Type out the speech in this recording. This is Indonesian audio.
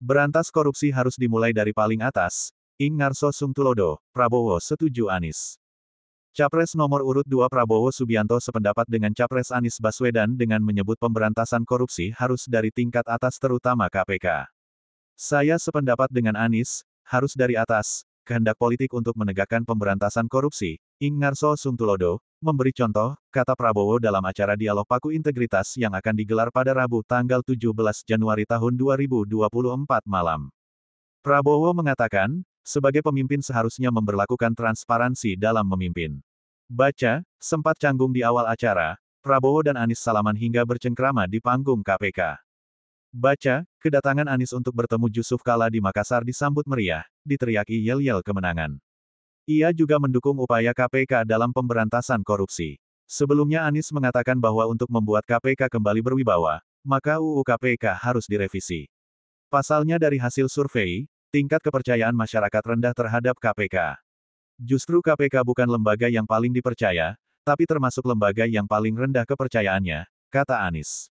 Berantas korupsi harus dimulai dari paling atas. Ing Ngarso Tulodo, Prabowo setuju Anis. Capres nomor urut 2 Prabowo Subianto sependapat dengan Capres Anis Baswedan dengan menyebut pemberantasan korupsi harus dari tingkat atas terutama KPK. Saya sependapat dengan Anis, harus dari atas, kehendak politik untuk menegakkan pemberantasan korupsi, Ingarso Suntulodo, memberi contoh, kata Prabowo dalam acara dialog paku integritas yang akan digelar pada Rabu tanggal 17 Januari tahun 2024 malam. Prabowo mengatakan, sebagai pemimpin seharusnya memberlakukan transparansi dalam memimpin. Baca, sempat canggung di awal acara, Prabowo dan Anies salaman hingga bercengkrama di panggung KPK. Baca, kedatangan Anies untuk bertemu Yusuf Kala di Makassar disambut meriah, diteriaki yel-yel kemenangan. Ia juga mendukung upaya KPK dalam pemberantasan korupsi. Sebelumnya Anies mengatakan bahwa untuk membuat KPK kembali berwibawa, maka UU KPK harus direvisi. Pasalnya dari hasil survei, tingkat kepercayaan masyarakat rendah terhadap KPK. Justru KPK bukan lembaga yang paling dipercaya, tapi termasuk lembaga yang paling rendah kepercayaannya, kata Anies.